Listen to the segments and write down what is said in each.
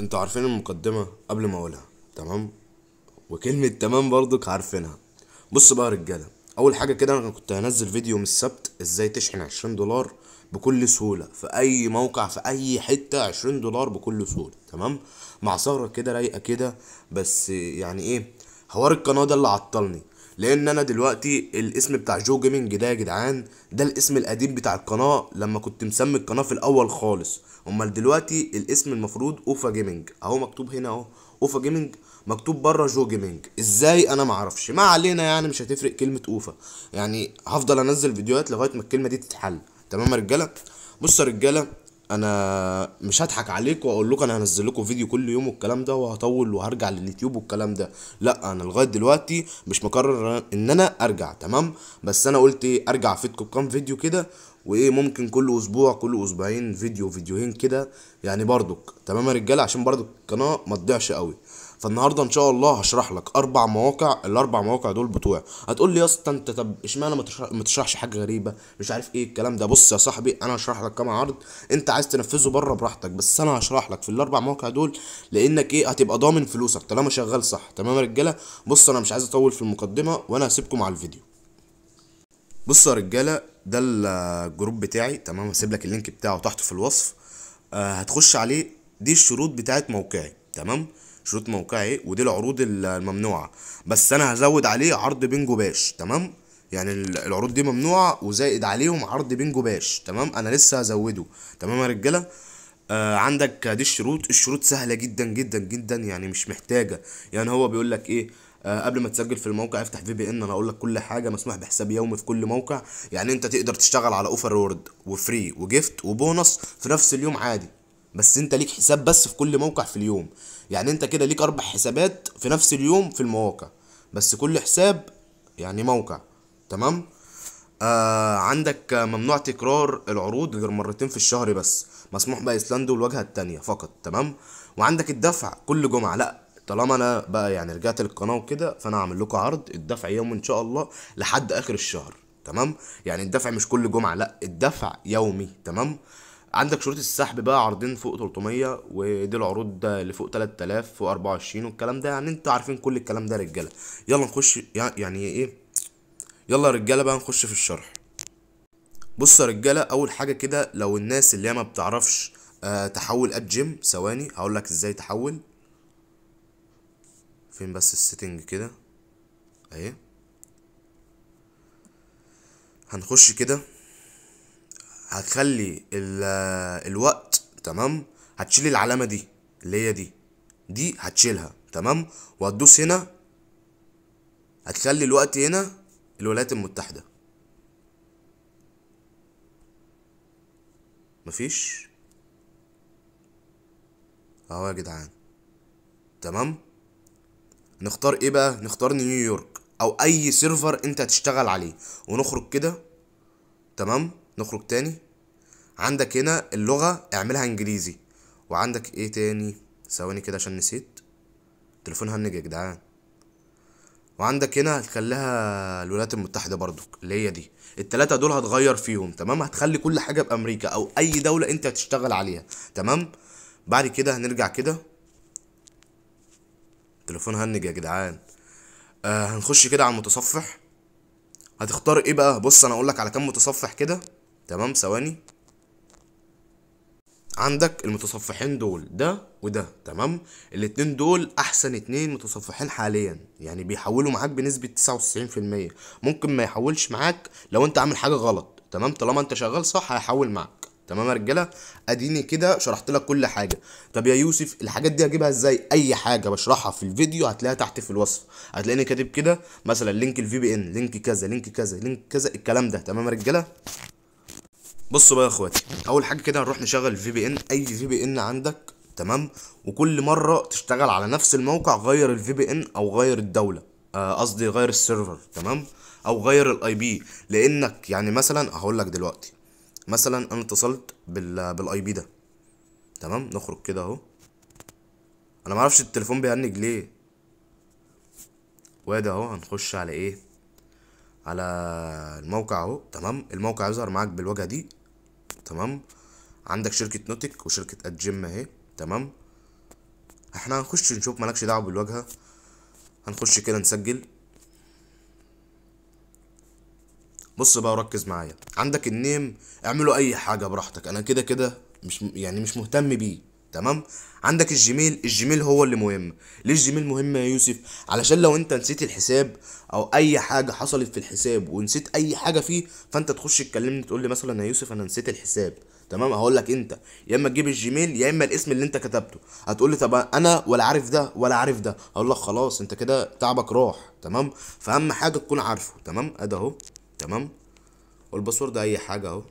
انتوا عارفين المقدمة قبل ما اقولها تمام وكلمة تمام برضك عارفينها بص بقى يا رجالة اول حاجة كده انا كنت هنزل فيديو من السبت ازاي تشحن عشرين دولار بكل سهولة في اي موقع في اي حتة عشرين دولار بكل سهولة تمام مع سهرة كده رايقة كده بس يعني ايه حوار القناة ده اللي عطلني لان انا دلوقتي الاسم بتاع جو جيمنج ده يا جدعان ده الاسم القديم بتاع القناه لما كنت مسمي القناه في الاول خالص امال دلوقتي الاسم المفروض اوفا جيمنج اهو مكتوب هنا اهو اوفا جيمنج مكتوب بره جو جيمنج ازاي انا معرفش ما علينا يعني مش هتفرق كلمه اوفا يعني هفضل انزل فيديوهات لغايه ما الكلمه دي تتحل تمام يا رجاله بصوا يا رجاله انا مش هضحك عليك واقول لكم انا هنزل لكم فيديو كل يوم والكلام ده وهطول وهرجع لليوتيوب والكلام ده لا انا لغايه دلوقتي مش مقرر ان انا ارجع تمام بس انا قلت ايه ارجع افيدكم كام فيديو كده وايه ممكن كل اسبوع كل اسبوعين فيديو فيديوهين كده يعني برضك تمام يا رجاله عشان برضك القناه ما تضيعش قوي فالنهارده ان شاء الله هشرح لك اربع مواقع الاربع مواقع دول بتوع هتقول لي يا اسطى انت طب اشمعنى ما تشرحش حاجه غريبه مش عارف ايه الكلام ده بص يا صاحبي انا هشرح لك كام عرض انت عايز تنفذه بره براحتك بس انا هشرح لك في الاربع مواقع دول لانك ايه هتبقى ضامن فلوسك طالما شغال صح تمام يا رجاله بص انا مش عايز اطول في المقدمه وانا هسيبكم على الفيديو بص يا رجاله ده الجروب بتاعي تمام هسيب لك اللينك بتاعه تحت في الوصف آه هتخش عليه دي الشروط بتاعت موقعي تمام شروط موقعي ودي العروض الممنوعه بس انا هزود عليه عرض بنجو باش تمام يعني العروض دي ممنوعه وزائد عليهم عرض بنجو باش تمام انا لسه هزوده تمام يا رجاله آه عندك دي الشروط الشروط سهله جدا جدا جدا يعني مش محتاجه يعني هو بيقول لك ايه آه قبل ما تسجل في الموقع افتح في بي ان انا اقول لك كل حاجه مسموح بحساب يومي في كل موقع يعني انت تقدر تشتغل على اوفر وورد وفري وجيفت وبونص في نفس اليوم عادي بس انت ليك حساب بس في كل موقع في اليوم يعني انت كده ليك اربع حسابات في نفس اليوم في المواقع بس كل حساب يعني موقع تمام آه عندك ممنوع تكرار العروض غير مرتين في الشهر بس مسموح بايسلندا والواجهه التانية فقط تمام وعندك الدفع كل جمعه لا طالما انا بقى يعني رجعت للقناه وكده فانا هعمل لكم عرض الدفع يوم ان شاء الله لحد اخر الشهر تمام يعني الدفع مش كل جمعه لا الدفع يومي تمام عندك شروط السحب بقى عرضين فوق 300 ودي العروض اللي فوق 24 والكلام ده يعني انتوا عارفين كل الكلام ده يا رجاله يلا نخش يعني ايه يلا يا رجاله بقى نخش في الشرح بص يا رجاله اول حاجه كده لو الناس اللي هي ما بتعرفش آه، تحول اد جيم ثواني هقول لك ازاي تحول فين بس السيتنج كده اهي هنخش كده هتخلي الوقت تمام هتشيل العلامه دي اللي هي دي دي هتشيلها تمام وهتدوس هنا هتخلي الوقت هنا الولايات المتحده مفيش اهو يا جدعان تمام نختار ايه بقى نختار نيويورك او اي سيرفر انت هتشتغل عليه ونخرج كده تمام نخرج تاني عندك هنا اللغة اعملها انجليزي وعندك ايه تاني ثواني كده عشان نسيت تليفون هنج يا جدعان وعندك هنا هتخليها الولايات المتحدة برضو اللي هي دي التلاتة دول هتغير فيهم تمام هتخلي كل حاجة بأمريكا أو أي دولة أنت هتشتغل عليها تمام بعد كده هنرجع كده تليفون هنج يا جدعان آه هنخش كده على المتصفح هتختار ايه بقى بص انا اقولك على كام متصفح كده تمام ثواني عندك المتصفحين دول ده وده تمام الاتنين دول احسن اتنين متصفحين حاليا يعني بيحولوا معاك بنسبة 99% ممكن ما يحولش معاك لو انت عامل حاجة غلط تمام طالما انت شغال صح هيحول معاك تمام يا رجاله اديني كده شرحت لك كل حاجه طب يا يوسف الحاجات دي هجيبها ازاي اي حاجه بشرحها في الفيديو هتلاقيها تحت في الوصف هتلاقيني كاتب كده مثلا لينك الفي بي ان لينك كذا لينك كذا لينك كذا الكلام ده تمام يا رجاله بصوا بقى يا اخواتي اول حاجه كده هنروح نشغل الفي بي ان اي في بي ان عندك تمام وكل مره تشتغل على نفس الموقع غير الفي بي ان او غير الدوله آه، قصدي آه غير السيرفر تمام او غير الاي بي لانك يعني مثلا هقول لك دلوقتي مثلا انا اتصلت بالاي بي ده تمام نخرج كده اهو انا معرفش التليفون بيهنج ليه وادي اهو هنخش على ايه على الموقع اهو تمام الموقع يظهر معاك بالواجهه دي تمام عندك شركه نوتك وشركه الجيم اهي تمام احنا هنخش نشوف مالكش دعوه بالواجهه هنخش كده نسجل بص بقى وركز معايا عندك النيم اعمله اي حاجه براحتك انا كده كده مش يعني مش مهتم بيه تمام عندك الجيميل الجيميل هو اللي مهم ليه الجيميل مهم يا يوسف علشان لو انت نسيت الحساب او اي حاجه حصلت في الحساب ونسيت اي حاجه فيه فانت تخش تكلمني تقول لي مثلا يا يوسف انا نسيت الحساب تمام هقول لك انت يا اما تجيب الجيميل يا اما الاسم اللي انت كتبته هتقول لي طب انا ولا عارف ده ولا عارف ده هقول لك خلاص انت كده تعبك راح تمام فاهم حاجه تكون عارفه تمام ادي اهو تمام والباسورد اي حاجه اهو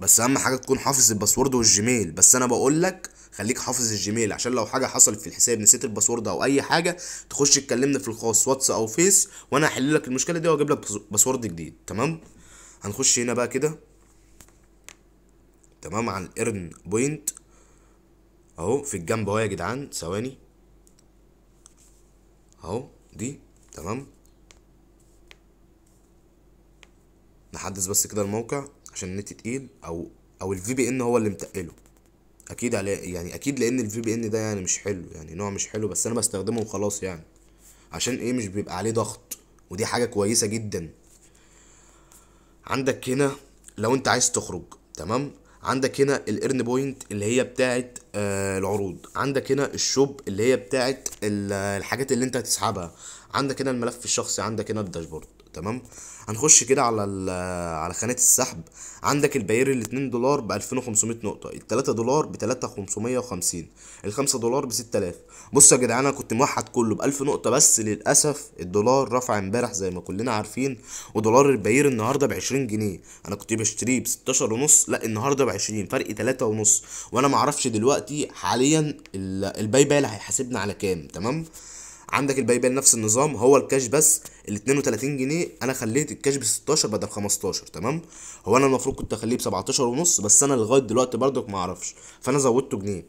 بس اهم حاجه تكون حافظ الباسورد والجيميل بس انا بقول لك خليك حافظ الجيميل عشان لو حاجه حصلت في الحساب نسيت الباسورد او اي حاجه تخش تكلمني في الخاص واتس او فيس وانا هحل لك المشكله دي واجيب لك باسورد جديد تمام هنخش هنا بقى كده تمام على الايرن بوينت اهو في الجنب اهو يا جدعان ثواني اهو دي تمام نحدث بس كده الموقع عشان النت تقيل او او الفي بي ان هو اللي متقله اكيد عليه يعني اكيد لان الفي بي ان ده يعني مش حلو يعني نوع مش حلو بس انا بستخدمه وخلاص يعني عشان ايه مش بيبقى عليه ضغط ودي حاجه كويسه جدا عندك هنا لو انت عايز تخرج تمام عندك هنا الارن بوينت اللي هي بتاعه آه، العروض عندك هنا الشوب اللي هي بتاعه الحاجات اللي انت هتسحبها عندك هنا الملف الشخصي عندك هنا الداشبورد تمام هنخش كده على على خانه السحب عندك البير ال 2 دولار ب 2500 نقطه ال 3 دولار ب 3550 ال 5 دولار ب 6000 بصوا يا جدعان انا كنت موحد كله ب 1000 نقطه بس للاسف الدولار رفع امبارح زي ما كلنا عارفين ودولار البير النهارده ب 20 جنيه انا كنت بشتريه ب 16 ونص لا النهارده ب 20 فرق 3 ونص وانا ما اعرفش دلوقتي حاليا الباي باي اللي هيحاسبنا على كام تمام عندك الباي بال نفس النظام هو الكاش بس ال 32 جنيه انا خليت الكاش ب 16 بدل 15 تمام هو انا المفروض كنت اخليه ب 17 ونص بس انا لغايه دلوقتي برضك ما اعرفش فانا زودته جنيه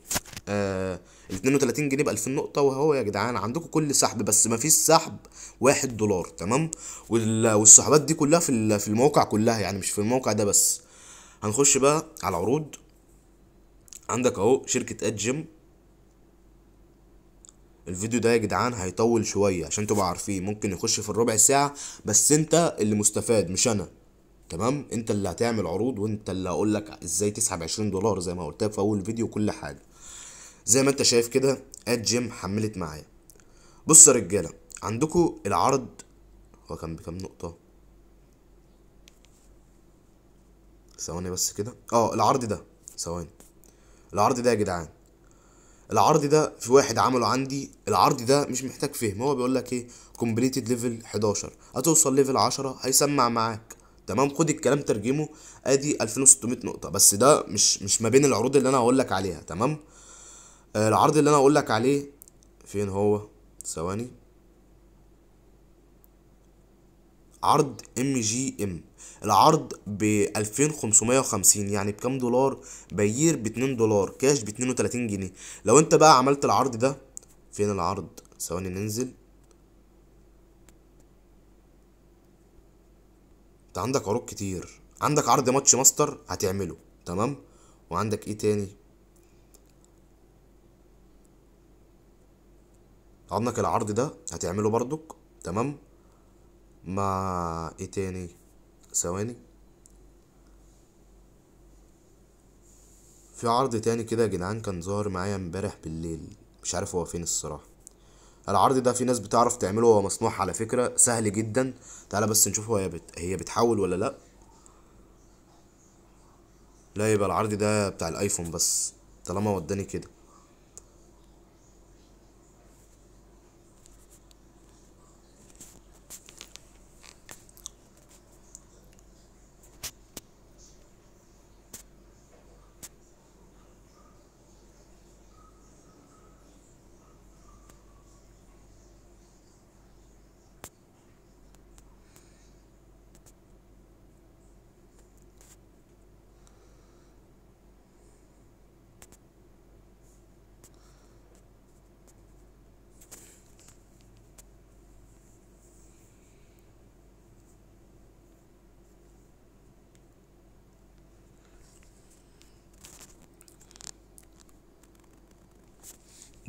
آه ال 32 جنيه ب 2000 نقطه وهو يا جدعان عندكم كل سحب بس ما فيش سحب 1 دولار تمام والسحبات دي كلها في في الموقع كلها يعني مش في الموقع ده بس هنخش بقى على العروض عندك اهو شركه اد جيم الفيديو ده يا جدعان هيطول شويه عشان تبقوا عارفين ممكن يخش في الربع ساعه بس انت اللي مستفاد مش انا تمام انت اللي هتعمل عروض وانت اللي هقول لك ازاي تسحب 20 دولار زي ما قلت لك في اول فيديو كل حاجه زي ما انت شايف كده اد جيم حملت معايا بص يا رجاله عندكم العرض هو كان بكام نقطه ثواني بس كده اه العرض ده ثواني العرض ده يا جدعان العرض ده في واحد عمله عندي العرض ده مش محتاج فهم هو بيقول لك ايه كومبليتد ليفل 11 هتوصل ليفل 10 هيسمع معاك تمام خد الكلام ترجمه ادي 2600 نقطه بس ده مش مش ما بين العروض اللي انا هقول لك عليها تمام آه، العرض اللي انا هقول لك عليه فين هو ثواني عرض ام جي ام العرض ب 2550 يعني بكام دولار بيير ب 2 دولار كاش ب 32 جنيه لو انت بقى عملت العرض ده فين العرض ثواني ننزل انت عندك عروض كتير عندك عرض ماتش ماستر هتعمله تمام وعندك ايه تاني عندك العرض ده هتعمله برضك تمام مع ايه تاني ثواني في عرض تاني كده يا جدعان كان ظاهر معايا امبارح بالليل مش عارف هو فين الصراحه العرض ده في ناس بتعرف تعمله هو مصنوع على فكره سهل جدا تعالى بس نشوف هو بت... هي بتحول ولا لا لا يبقى العرض ده بتاع الايفون بس طالما وداني كده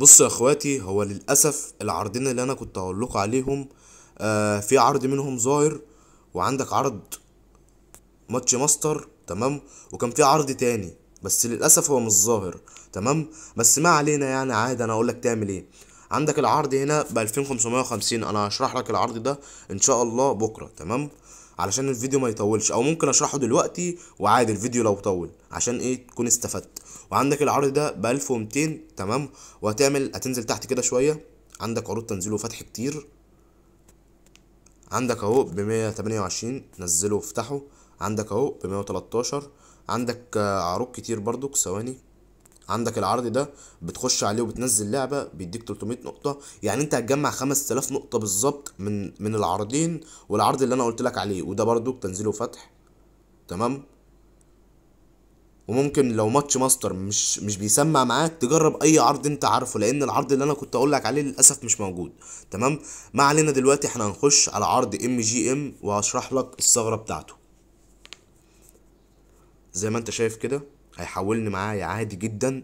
بصوا يا اخواتي هو للاسف العرضين اللي انا كنت اقول لكم عليهم آه في عرض منهم ظاهر وعندك عرض ماتش ماستر تمام وكان في عرض تاني بس للاسف هو مش ظاهر تمام بس ما علينا يعني عادي انا اقول لك تعمل ايه عندك العرض هنا ب 2550 انا هشرح لك العرض ده ان شاء الله بكره تمام علشان الفيديو ما يطولش او ممكن اشرحه دلوقتي وعادي الفيديو لو طول عشان ايه تكون استفدت وعندك العرض ده ب 1200 تمام وهتعمل هتنزل تحت كده شويه عندك عروض تنزيل وفتح كتير عندك اهو ب 128 نزله وافتحه عندك اهو ب 113 عندك آه، عروض كتير برضك ثواني عندك العرض ده بتخش عليه وبتنزل لعبه بيديك 300 نقطه يعني انت هتجمع 5000 نقطه بالظبط من من العرضين والعرض اللي انا قلت لك عليه وده برضو تنزيله وفتح تمام وممكن لو ماتش ماستر مش مش بيسمع معاك تجرب اي عرض انت عارفه لان العرض اللي انا كنت اقول لك عليه للاسف مش موجود تمام ما علينا دلوقتي احنا هنخش على عرض ام جي ام وهشرح لك الثغره بتاعته زي ما انت شايف كده هيحولني معايا عادي جدا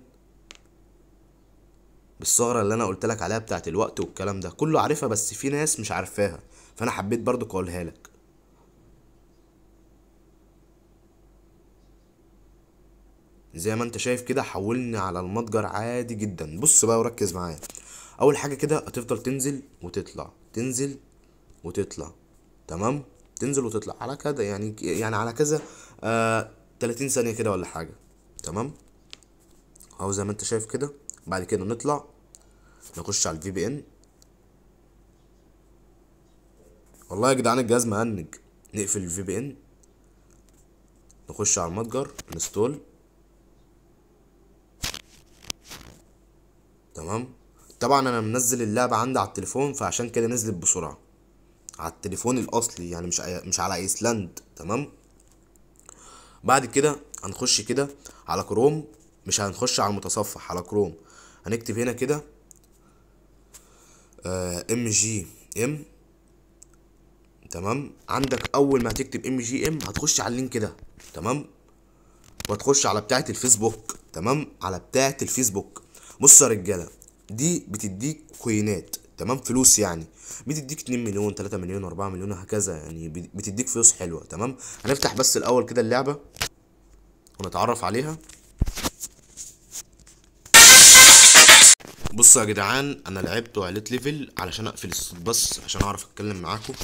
بالثغره اللي انا قلت لك عليها بتاعت الوقت والكلام ده كله عارفها بس في ناس مش عارفاها فانا حبيت برضو اقولها لك زي ما انت شايف كده حولني على المتجر عادي جدا بص بقى وركز معايا اول حاجه كده هتفضل تنزل وتطلع تنزل وتطلع تمام تنزل وتطلع على كده يعني يعني على كذا آه 30 ثانيه كده ولا حاجه تمام اهو زي ما انت شايف كده بعد كده نطلع نخش على الفي بي ان والله يا جدعان الجهاز مهنج نقفل الفي بي ان نخش على المتجر نستول تمام طبعا انا منزل اللعبه عندي على التليفون فعشان كده نزلت بسرعه على التليفون الاصلي يعني مش مش على ايسلاند تمام بعد كده هنخش كده على كروم مش هنخش على المتصفح على كروم هنكتب هنا كده ام جي ام تمام عندك اول ما تكتب ام جي ام هتخش على اللينك ده تمام وهتخش على بتاعه الفيسبوك تمام على بتاعه الفيسبوك بص يا رجاله دي بتديك كوينات تمام فلوس يعني بتديك 2 مليون 3 مليون 4 مليون هكذا يعني بتديك فلوس حلوه تمام هنفتح بس الاول كده اللعبه ونتعرف عليها بصوا يا جدعان انا لعبت وعليت ليفل علشان اقفل الصوت بس عشان اعرف اتكلم معاكم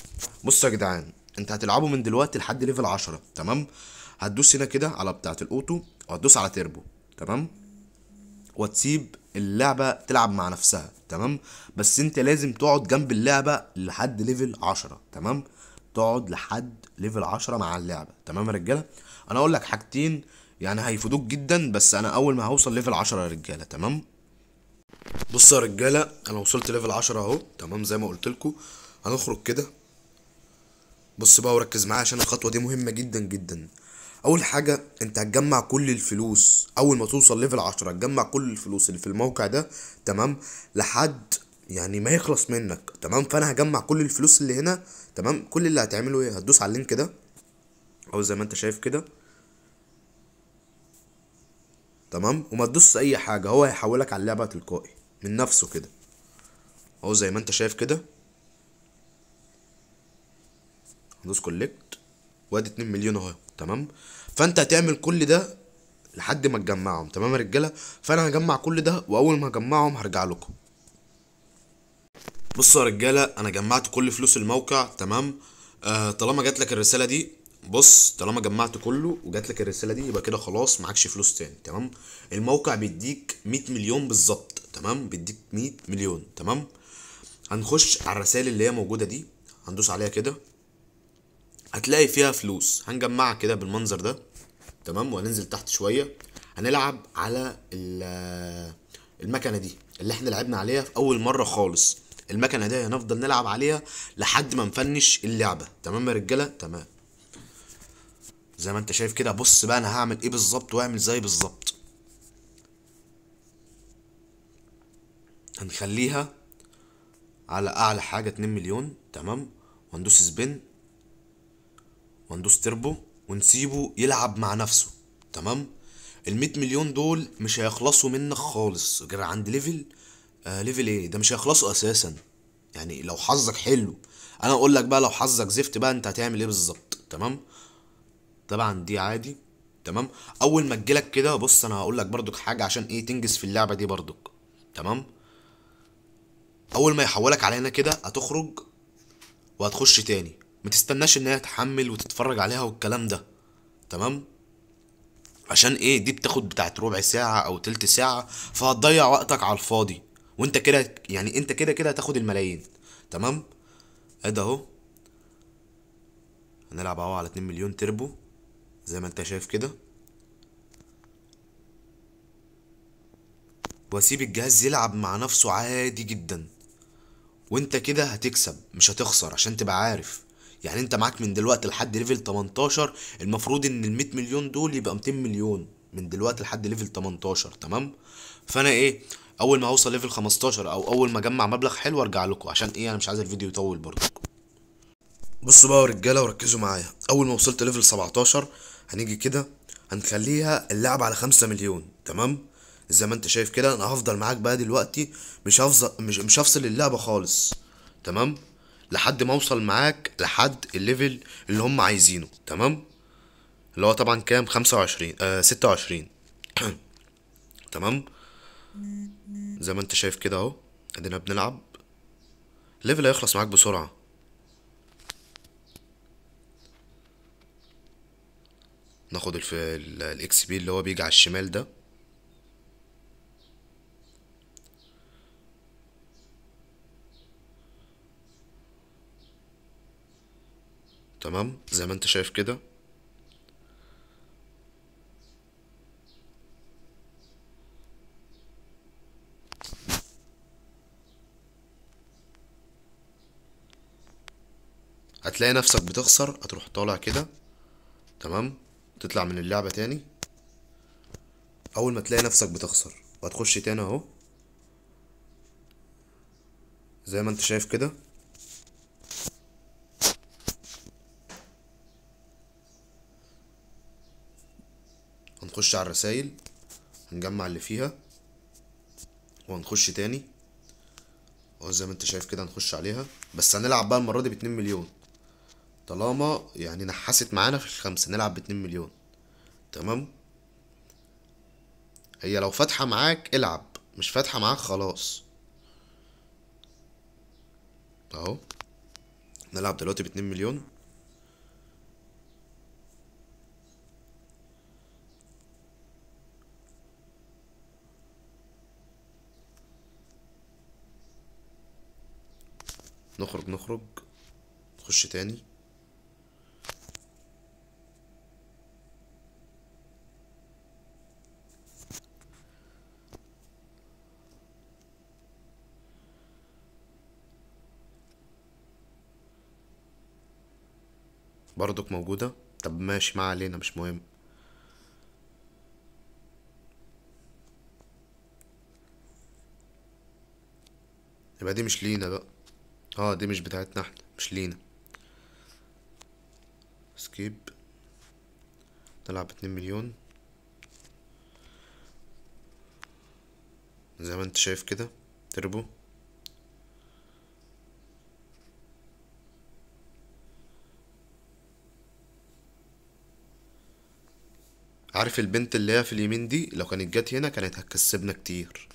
بصوا يا جدعان انت هتلعبوا من دلوقتي لحد ليفل 10 تمام هتدوس هنا كده على بتاعه الاوتو وهتدوس على تيربو تمام وتسيب اللعبه تلعب مع نفسها تمام بس انت لازم تقعد جنب اللعبه لحد ليفل 10 تمام تقعد لحد ليفل 10 مع اللعبه تمام يا رجاله انا اقول لك حاجتين يعني هيفيدوك جدا بس انا اول ما هوصل ليفل 10 يا رجاله تمام بص يا رجاله انا وصلت ليفل 10 اهو تمام زي ما قلت لكم هنخرج كده بص بقى وركز معايا عشان الخطوه دي مهمه جدا جدا اول حاجه انت هتجمع كل الفلوس اول ما توصل ليفل عشرة هتجمع كل الفلوس اللي في الموقع ده تمام لحد يعني ما يخلص منك تمام فانا هجمع كل الفلوس اللي هنا تمام كل اللي هتعمله ايه هتدوس على اللينك ده او زي ما انت شايف كده تمام وما تدوس اي حاجه هو هيحولك على اللعبه تلقائي من نفسه كده اهو زي ما انت شايف كده هدوس كولكت وادي 2 مليون اهو تمام فانت هتعمل كل ده لحد ما تجمعهم تمام يا رجاله فانا هجمع كل ده واول ما هجمعهم هرجع لكم بصوا يا رجاله انا جمعت كل فلوس الموقع تمام آه طالما جات لك الرساله دي بص طالما جمعت كله وجات لك الرساله دي يبقى كده خلاص معكش فلوس تاني تمام الموقع بيديك 100 مليون بالظبط تمام بيديك 100 مليون تمام هنخش على الرسائل اللي هي موجوده دي هندوس عليها كده هتلاقي فيها فلوس هنجمعها كده بالمنظر ده تمام وهننزل تحت شويه هنلعب على المكنه دي اللي احنا لعبنا عليها في اول مره خالص المكنه دي هنفضل نلعب عليها لحد ما نفنش اللعبه تمام يا رجاله تمام زي ما انت شايف كده بص بقى انا هعمل ايه بالظبط واعمل زي بالظبط هنخليها على اعلى حاجه 2 مليون تمام وهندوس سبين وندوس تربو ونسيبه يلعب مع نفسه تمام ال مليون دول مش هيخلصوا منك خالص غير عند ليفل آه ليفل ايه ده مش هيخلصوا اساسا يعني لو حظك حلو انا اقول لك بقى لو حظك زفت بقى انت هتعمل ايه بالظبط تمام طبعا دي عادي تمام اول ما تجيلك كده بص انا هقول لك بردك حاجه عشان ايه تنجز في اللعبه دي بردك تمام اول ما يحولك على هنا كده هتخرج وهتخش تاني ما تستناش ان هي تحمل وتتفرج عليها والكلام ده تمام عشان ايه دي بتاخد بتاعت ربع ساعة او تلت ساعة فهتضيع وقتك على الفاضي وانت كده يعني انت كده كده هتاخد الملايين تمام ده اهو هنلعب اهو على اتنين مليون تربو زي ما انت شايف كده واسيب الجهاز يلعب مع نفسه عادي جدا وانت كده هتكسب مش هتخسر عشان تبقى عارف يعني انت معاك من دلوقتي لحد ليفل 18 المفروض ان ال 100 مليون دول يبقى 200 مليون من دلوقتي لحد ليفل 18 تمام فانا ايه اول ما اوصل ليفل 15 او اول ما اجمع مبلغ حلو ارجع لكم عشان ايه انا مش عايز الفيديو يطول برضه بصوا بقى يا رجاله وركزوا معايا اول ما وصلت ليفل 17 هنيجي كده هنخليها اللعب على 5 مليون تمام زي ما انت شايف كده انا هفضل معاك بقى دلوقتي مش هفضل مش مش هفصل اللعبه خالص تمام لحد ما اوصل معاك لحد الليفل اللي هم عايزينه تمام اللي هو طبعا كام 25 آه 26 تمام زي ما انت شايف كده اهو ادينا بنلعب الليفل هيخلص معاك بسرعه ناخد الاكس بي اللي هو بيجي على الشمال ده تمام زي ما انت شايف كده هتلاقي نفسك بتخسر هتروح طالع كده تمام تطلع من اللعبة تاني اول ما تلاقي نفسك بتخسر وهتخش تاني اهو زي ما انت شايف كده هنخش على الرسايل هنجمع اللي فيها وهنخش تاني اهو زي ما انت شايف كده هنخش عليها بس هنلعب بقى المره دي باتنين مليون طالما يعني نحست معانا في الخمسه نلعب باتنين مليون تمام هي لو فاتحه معاك العب مش فاتحه معاك خلاص اهو نلعب دلوقتي باتنين مليون نخرج نخرج نخش تاني برضك موجودة طب ماشي ما علينا مش مهم يبقى دي مش لينا بقى اه دي مش بتاعتنا احنا مش لينا سكيب نلعب اتنين مليون زي ما انت شايف كده تربو عارف البنت اللي هي في اليمين دي لو كانت جت هنا كانت هتكسبنا كتير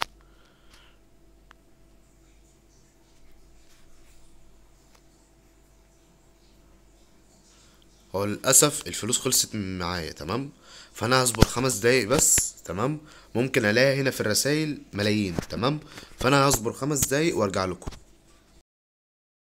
هو للاسف الفلوس خلصت معايا تمام فانا هصبر خمس دقايق بس تمام ممكن الاقي هنا في الرسايل ملايين تمام فانا هصبر خمس دقايق وارجع لكم